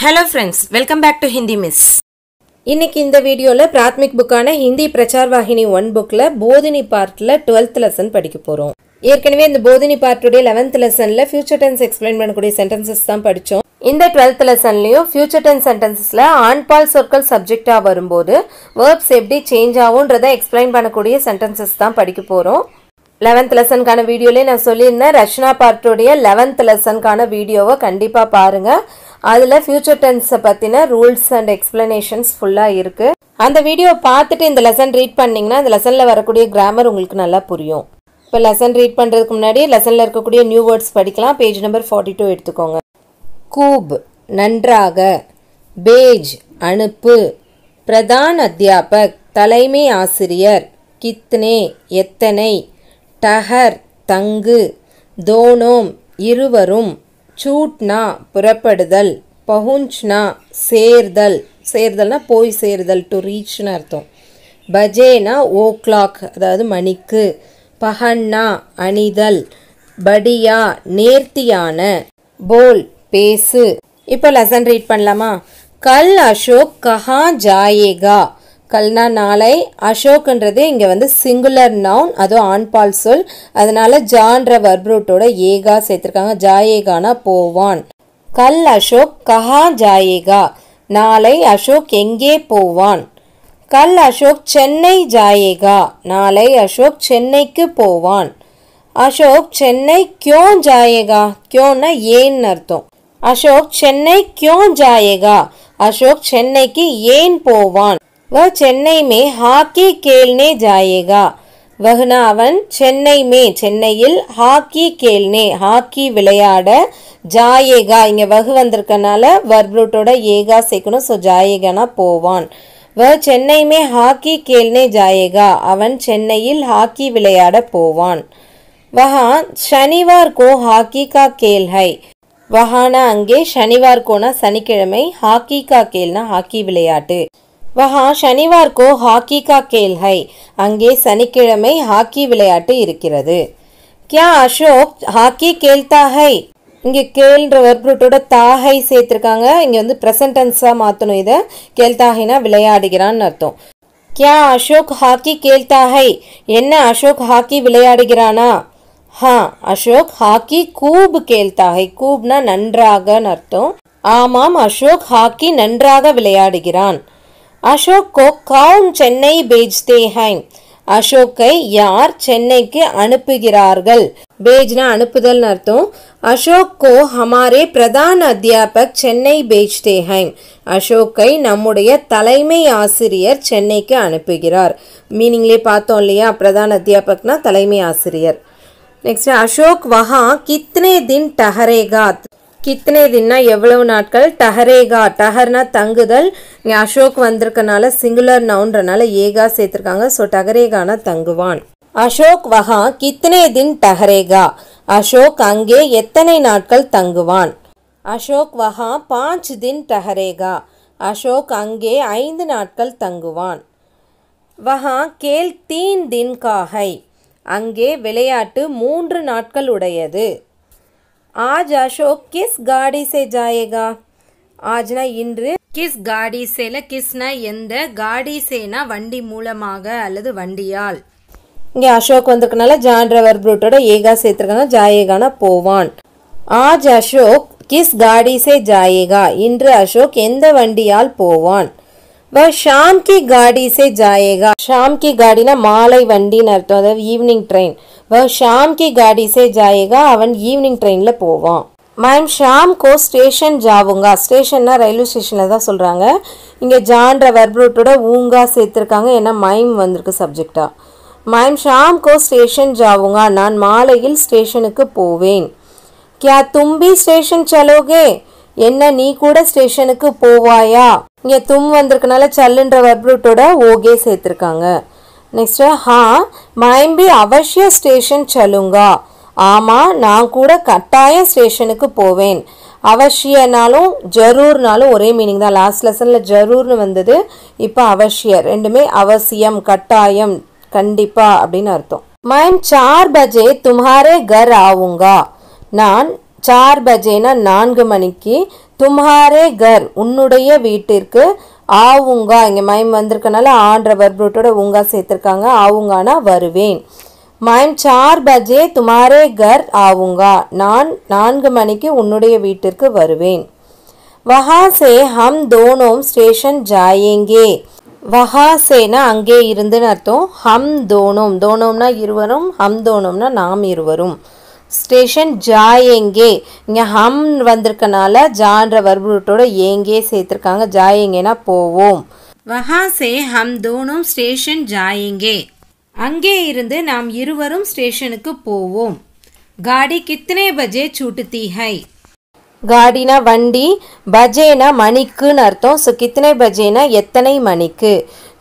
hello friends welcome back to Hindi miss இன்னைக்கு இந்த வீடியோவில் பிராத்மிக் புக்கான ஹிந்தி பிரச்சார் வாகினி ஒன் புக்கில் போதினி பார்ட்டில் டுவெல்த் லெசன் படிக்க போகிறோம் ஏற்கனவே இந்த போதினி பார்ட்டுடைய லெவன்த் லெசனில் ஃபியூச்சர் டென்ஸ் எக்ஸ்பிளைன் பண்ணக்கூடிய சென்டென்சஸ் தான் படித்தோம் இந்த டுவெல்த் லெசன்லையும் ஃபியூச்சர் டென்ஸ் சென்டென்சஸில் ஆண்பால் சொற்கள் சப்ஜெக்டாக வரும்போது வேர்ப்ஸ் எப்படி சேஞ்ச் ஆகுன்றதை எக்ஸ்பிளைன் பண்ணக்கூடிய சென்டென்சஸ் தான் படிக்க போகிறோம் லெவன்த் லெசனுக்கான வீடியோலேயே நான் சொல்லியிருந்தேன் ரஷ்னா பார்ட்டுடைய லெவன்த் லெசனுக்கான வீடியோவை கண்டிப்பாக பாருங்கள் அதில் ஃபியூச்சர் டென்ஸை பற்றின ரூல்ஸ் அண்ட் எக்ஸ்பிளனேஷன்ஸ் ஃபுல்லாக இருக்குது அந்த வீடியோ பார்த்துட்டு இந்த லெசன் ரீட் பண்ணிங்கன்னா அந்த லெசனில் வரக்கூடிய கிராமர் உங்களுக்கு நல்லா புரியும் இப்போ லெசன் ரீட் பண்ணுறதுக்கு முன்னாடி லெசனில் இருக்கக்கூடிய நியூ வேர்ட்ஸ் படிக்கலாம் பேஜ் நம்பர் ஃபார்ட்டி டூ எடுத்துக்கோங்க கூப் நன்றாக பேஜ் அனுப்பு பிரதான் அத்தியாபக் தலைமை ஆசிரியர் கித்னே எத்தனை டஹர் தங்கு தோனோம் இருவரும் சூட்னா புறப்படுதல் பஹுஞ்ச்னா சேர்தல் சேர்தல்னா போய் சேருதல் டு ரீச்னு அர்த்தம் பஜேனா ஓ கிளாக் அதாவது மணிக்கு பஹன்னா அணிதல் படியா நேர்த்தியான போல் பேசு இப்போ லெசன் ரீட் பண்ணலாமா கல் அசோக் கஹா ஜாயேகா கல்னா நாளை அசோக்ன்றது இங்கே வந்து சிங்குலர் நவுன் அதுவும் ஆண்பால் சொல் அதனால ஜான்ற வர்ப்ரூட்டோட ஏகா சேர்த்துருக்காங்க ஜாயேகானா போவான் கல் அசோக் கஹா ஜாயேகா நாளை அசோக் எங்கே போவான் கல் அசோக் சென்னை ஜாயேகா நாளை அசோக் சென்னைக்கு போவான் அசோக் சென்னை கியோ ஜாயேகா கியோன்னா ஏன்னு அர்த்தம் அசோக் சென்னை கியோ ஜாயேகா அசோக் சென்னைக்கு ஏன் போவான் वह சென்னை மே ஹாக்கி खेलने ஜாயேகா வெகுனா அவன் சென்னை மே சென்னையில் ஹாக்கி கேல்னே ஹாக்கி விளையாட ஜாயேகா இங்கே வகு வந்திருக்கனால வர்ப்ரூட்டோட ஏகா சேர்க்கணும் ஸோ ஜாயேகானா போவான் வ சென்னை மே ஹாக்கி கேல்னே ஜாயேகா அவன் சென்னையில் ஹாக்கி விளையாட போவான் வஹா சனிவார் கோ ஹாக்கி கா கேல் ஹை வஹானா அங்கே சனிவார் கோனா சனிக்கிழமை ஹாக்கி கா கேல்னா ஹாக்கி விளையாட்டு வஹா சனிவார்க்கோ ஹாக்கி கா का ஹை அங்கே சனிக்கிழமை ஹாக்கி விளையாட்டு இருக்கிறது கியா அசோக் ஹாக்கி கேல்தா ஹை இங்கே கேள்ன்ற வெர்ப்ரூட்டோட தாஹை சேர்த்துருக்காங்க இங்கே வந்து ப்ரெசன்டென்ஸாக மாற்றணும் இதை கேள்தாஹைனா விளையாடுகிறான்னு அர்த்தம் கியா அசோக் ஹாக்கி கேள்தாஹை என்ன அசோக் ஹாக்கி விளையாடுகிறானா ஹா அசோக் ஹாக்கி கூப் கேள்தாஹை கூப்னா நன்றாகன்னு அர்த்தம் ஆமாம் அசோக் ஹாக்கி நன்றாக விளையாடுகிறான் அசோக்கோ காவும் சென்னை பேஜ்தே ஹைம் அசோக்கை யார் சென்னைக்கு அனுப்புகிறார்கள் பேஜ்னா அனுப்புதல்னு அர்த்தம் அசோக் கோ ஹமாரே பிரதான் அத்தியாபக் சென்னை பேஜ்தே ஹைம் அசோக்கை நம்முடைய தலைமை ஆசிரியர் சென்னைக்கு அனுப்புகிறார் மீனிங்லே பார்த்தோம் இல்லையா பிரதான் அத்தியாபக்னா தலைமை ஆசிரியர் நெக்ஸ்ட் அசோக் வஹா கித்னே தின் டஹரேகாத் கித்தனை தின்னா எவ்வளவு நாட்கள் டஹரேகா டஹர்னா தங்குதல் அசோக் வந்திருக்கனால சிங்குலர் நவுன்றனால ஏகா சேர்த்துருக்காங்க ஸோ டஹரேகானா தங்குவான் அசோக் வகா கித்தனே தின் டஹரேகா அசோக் அங்கே எத்தனை நாட்கள் தங்குவான் அசோக் வகா பாஞ்ச் தின் டஹரேகா அசோக் அங்கே ஐந்து நாட்கள் தங்குவான் வகா கேல் தீன் தின் காஹை அங்கே விளையாட்டு மூன்று நாட்கள் உடையது ஆஜ் அசோக் கிஸ் गाड़ी से जाएगा ஆஜ்னா இன்று கிஸ் காடி சேல கிஸ்னா எந்த காடி சேனா வண்டி மூலமாக அல்லது வண்டியால் இங்கே அசோக் வந்திருக்கனால ஜான் ப்ரூட்டோட ஏகா சேர்த்துருக்கனா ஜாயேகானா போவான் ஆஜ் அசோக் கிஸ் காடி சே ஜாயேகா இன்று அசோக் எந்த வண்டியால் போவான் वह शाम की गाड़ी से जाएगा शाम की மாலை வண்டின்னு அர்த்தம் அதாவது ஈவினிங் ட்ரெயின் वह शाम की गाड़ी से அவன் ஈவினிங் ட்ரெயினில் போவான் மேம் ஷாம் கோ ஸ்டேஷன் ஜாவுங்கா ஸ்டேஷன்னா ரயில்வே ஸ்டேஷனில் தான் சொல்கிறாங்க இங்கே ஜான்ற வர்ப்ரூட்டோட ஊங்கா சேர்த்துருக்காங்க ஏன்னா மைம் வந்திருக்கு சப்ஜெக்டாக மைம் ஷாம் கோ ஸ்டேஷன் ஜாவுங்கா நான் மாலையில் ஸ்டேஷனுக்கு போவேன் கியா தும்பி ஸ்டேஷன் சலோகே என்ன நீ கூட ஸ்டேஷனுக்கு போவாயா இங்கே தும் வந்திருக்கனால சல்லுன்ற வெப்ரூட்டோட ஓகே சேர்த்துருக்காங்க நெக்ஸ்ட்டு ஹா மைம்பி அவசிய ஸ்டேஷன் சலுங்கா ஆமாம் நான் கூட கட்டாயம் ஸ்டேஷனுக்கு போவேன் அவசியனாலும் ஜரூர்னாலும் ஒரே மீனிங் தான் லாஸ்ட் லெசனில் ஜரூர்னு வந்தது இப்போ அவசிய ரெண்டுமே அவசியம் கட்டாயம் கண்டிப்பாக அப்படின்னு அர்த்தம் மைம் சார் பஜே துமாரே கர் ஆவுங்கா நான் சார் பஜேனா நான்கு மணிக்கு தும்ஹாரே கர் உன்னுடைய வீட்டிற்கு ஆவுங்கா இங்கே மயம் வந்திருக்கனால ஆன்ற வர்புட்டோட உங்கா சேர்த்துருக்காங்க ஆவுங்கானா வருவேன் மயம் சார் பஜே துமாரே கர் ஆவுங்கா நான் நான்கு மணிக்கு உன்னுடைய வீட்டிற்கு வருவேன் வஹாசே ஹம் தோனோம் ஸ்டேஷன் ஜாயேங்கே வஹாசேனா அங்கே இருந்துன்னு அர்த்தம் ஹம் தோனோம் தோனோம்னா இருவரும் ஹம் தோனோம்னா நாம் இருவரும் ஸ்டேஷன் ஜா எங்கே இங்கே ஹம் வந்திருக்கனால ஜான்ற வர்புட்டோட ஏங்கே சேர்த்துருக்காங்க ஜா எங்கேனா போவோம் வஹாசே ஹம் தோனும் ஸ்டேஷன் ஜாயங்கே அங்கே இருந்து நாம் இருவரும் ஸ்டேஷனுக்கு போவோம் காடி கித்தனை பஜே சூட்டு ஹை காடினா வண்டி பஜேனா மணிக்குன்னு அர்த்தம் ஸோ கித்தனை பஜேனா எத்தனை மணிக்கு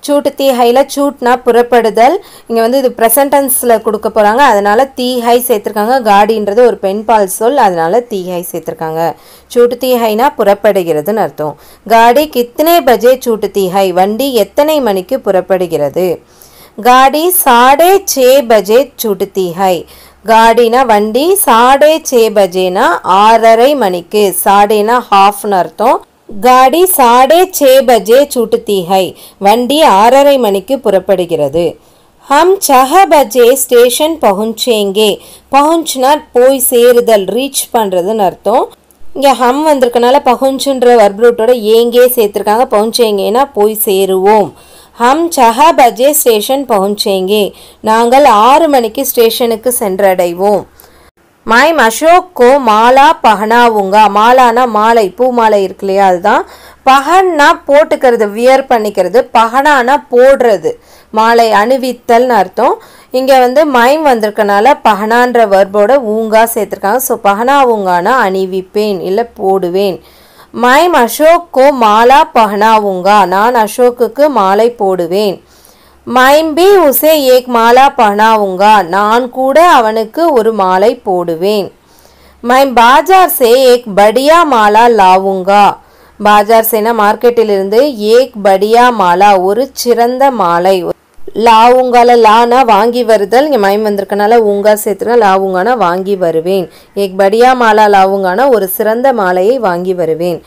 சூட்டு தீஹையில் சூட்னா புறப்படுதல் இங்கே வந்து இது ப்ரெசன்டென்ஸில் கொடுக்க போகிறாங்க அதனால் தீஹை சேர்த்துருக்காங்க காடின்றது ஒரு பெண் பால் சொல் அதனால் தீஹை சேர்த்துருக்காங்க சூட்டு தீஹைனா புறப்படுகிறதுன்னு அர்த்தம் காடி கித்தனை பஜே சூட்டு தீஹை வண்டி எத்தனை மணிக்கு புறப்படுகிறது காடி சாடே சே பஜே சூட்டு தீஹை காடினா வண்டி சாடே சே பஜேனா ஆறரை மணிக்கு சாடேனா ஹாஃப்னு அர்த்தம் காடி சாடே சே பஜே சூட்டுத்தி ஹை வண்டி ஆறரை மணிக்கு புறப்படுகிறது ஹம் சஹ பஜே ஸ்டேஷன் பகுஞ்சேங்கே பகுஞ்சுனா போய் சேருதல் ரீச் பண்ணுறதுன்னு அர்த்தம் இங்கே ஹம் வந்திருக்கனால பகுஞ்சுன்ற வர்ப்ரூட்டோட ஏங்கே சேர்த்துருக்காங்க பகுஞ்சேங்கேனா போய் சேருவோம் ஹம் சஹ பஜே ஸ்டேஷன் பகுஞ்சேங்கே நாங்கள் ஆறு மணிக்கு ஸ்டேஷனுக்கு சென்றடைவோம் மைம் அசோக்கோ மாலா பஹனாவுங்க மாலானா மாலை பூ மாலை இருக்கு இல்லையா அதுதான் பகன்னா போட்டுக்கிறது வியர் பண்ணிக்கிறது பகனானா போடுறது மாலை அணிவித்தல்னு அர்த்தம் இங்கே வந்து மைம் வந்திருக்கனால பகனான்ற வர்போட ஊங்கா சேர்த்துருக்காங்க ஸோ பகனா உங்கானா அணிவிப்பேன் இல்லை போடுவேன் மைம் அசோக்கோ மாலா உங்கா நான் அசோக்குக்கு மாலை போடுவேன் மைம் பி உசே ஏக் மாலா பனாவுங்கா நான் கூட அவனுக்கு ஒரு மாலை போடுவேன் மைம் பாஜார் சே ஏக் படியா மாலா லாவுங்கா பாஜார் சேனா மார்க்கெட்டிலிருந்து ஏக் படியா மாலா ஒரு சிறந்த மாலை லா உங்கால லானா வாங்கி வருதல் இங்கே மயம் வந்திருக்கனால உங்கா சேர்த்துனா லா உங்கானா வாங்கி வருவேன் ஏக் படியா மாலா லா உங்கானா ஒரு சிறந்த மாலையை வாங்கி வருவேன்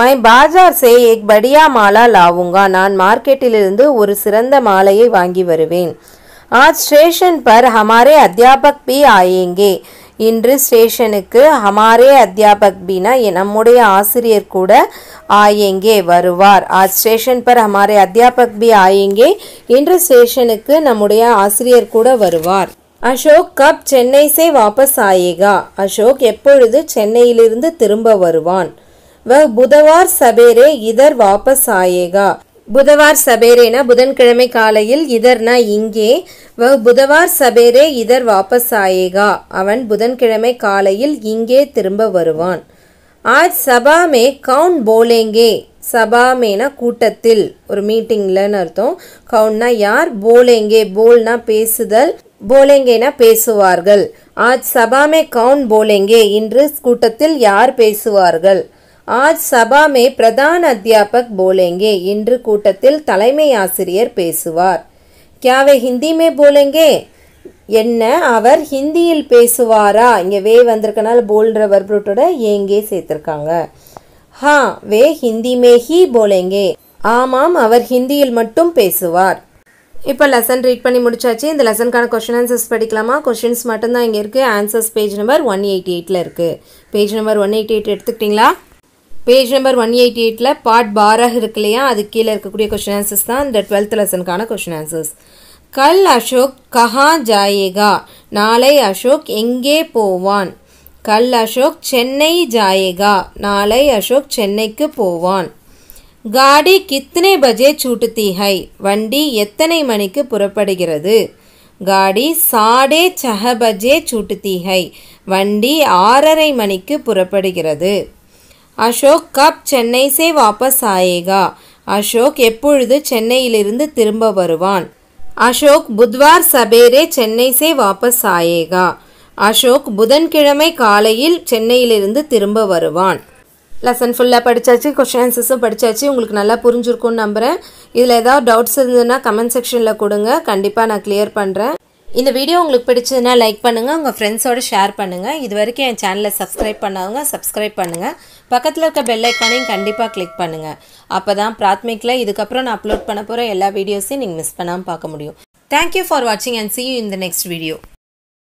மை பாஜார் சே ஏக் படியா மாலா லாவுங்கா நான் மார்க்கெட்டிலிருந்து ஒரு சிறந்த மாலையை வாங்கி வருவேன் ஆஜ் ஸ்டேஷன் பர் ஹமாரே அத்தியாபக் பி ஆயேங்கே இன்று ஸ்டேஷனுக்கு ஹமாரே அத்தியாபக் பீனா நம்முடைய ஆசிரியர் கூட ஆயங்கே வருவார் ஆ ஸ்டேஷன் பர் ஹமாரே அத்தியாபக் பி ஆயங்கே இன்று ஸ்டேஷனுக்கு நம்முடைய ஆசிரியர் கூட வருவார் அசோக் கப் சென்னை சே வாபஸ் ஆயேகா அசோக் எப்பொழுது சென்னையிலிருந்து திரும்ப வருவான் வ புதவார் சபேரே இதர் வாபஸ் ஆயேகா புதவார் சபேரேனா புதன்கிழமை காலையில் இதர்னா இங்கே வ புதவார் சபேரே இதர் வாபஸ் ஆயேகா அவன் புதன்கிழமை காலையில் இங்கே திரும்ப வருவான் ஆஜ் சபாமே கவுன் போலேங்கே சபாமேனா கூட்டத்தில் ஒரு மீட்டிங்லன்னு அர்த்தம் கவுன்னா யார் போலேங்கே போல்னா பேசுதல் போலேங்கேனா பேசுவார்கள் ஆஜ் சபாமே கவுன் போலேங்கே இன்று கூட்டத்தில் யார் பேசுவார்கள் ஆஜ் சபா மே பிரதான அத்தியாபக் போலேங்கே இன்று கூட்டத்தில் தலைமை ஆசிரியர் பேசுவார் क्या ஹிந்தியுமே हिंदी என்ன அவர் ஹிந்தியில் பேசுவாரா இங்கே வே வந்திருக்கனால போல்ற வர்பூட்டோட ஏங்கே சேர்த்துருக்காங்க ஹா வே ஹிந்தி மே ஹி போலேங்கே ஆமாம் அவர் ஹிந்தியில் மட்டும் பேசுவார் இப்போ லெசன் ரீட் பண்ணி முடிச்சாச்சு இந்த லெசனுக்கான கொஷின் ஆன்சர்ஸ் படிக்கலாமா கொஷின்ஸ் மட்டும்தான் இங்கே இருக்குது answers page number one eighty எயிட்டில் இருக்குது page number one eighty eight எடுத்துக்கிட்டிங்களா பேஜ் நம்பர் ஒன் எயிட்டி எயிட்டில் பார்ட் பாராக இருக்கு இல்லையா அது கீழே இருக்கக்கூடிய கொஷின் ஆன்சர்ஸ் தான் இந்த டுவெல்த் லெசனுக்கான கொஷின் ஆன்சர்ஸ் கல் அசோக் கஹா ஜாயேகா நாளை அசோக் எங்கே போவான் கல் அசோக் சென்னை ஜாயேகா நாளை அசோக் சென்னைக்கு போவான் காடி கித்தனை பஜே சூட்டு ஹை வண்டி எத்தனை மணிக்கு புறப்படுகிறது காடி சாடே சஹ பஜே சூட்டு ஹை வண்டி ஆறரை மணிக்கு புறப்படுகிறது அசோக் கப் சென்னை சே வாபஸ் ஆயேகா அசோக் எப்பொழுது சென்னையிலிருந்து திரும்ப வருவான் அசோக் புத்வார் சபேரே சென்னை சே வாபஸ் ஆயேகா அசோக் புதன்கிழமை காலையில் சென்னையிலிருந்து திரும்ப வருவான் லெசன் ஃபுல்லாக படித்தாச்சு கொஷின் ஆன்சர்ஸும் படித்தாச்சு உங்களுக்கு நல்லா புரிஞ்சிருக்கும்னு நம்புகிறேன் இதில் ஏதாவது டவுட்ஸ் இருந்ததுன்னா கமெண்ட் செக்ஷனில் கொடுங்க கண்டிப்பாக நான் கிளியர் பண்ணுறேன் இந்த வீடியோ உங்களுக்கு பிடிச்சதுன்னா லைக் பண்ணுங்கள் உங்கள் ஃப்ரெண்ட்ஸோடு ஷேர் பண்ணுங்கள் இது வரைக்கும் என் சேனலை சப்ஸ்கிரைப் பண்ணாதவங்க சப்ஸ்கிரைப் பண்ணுங்கள் பக்கத்தில் இருக்க பெல் ஐக்கானையும் கண்டிப்பாக கிளிக் பண்ணுங்கள் அப்போ தான் பிராத்மிகில் இதுக்கப்புறம் நான் அப்லோட் பண்ண போகிற எல்லா வீடியோஸையும் நீங்கள் மிஸ் பண்ணாமல் பார்க்க முடியும் தேங்க்யூ ஃபார் வாட்சிங் and see you in the next video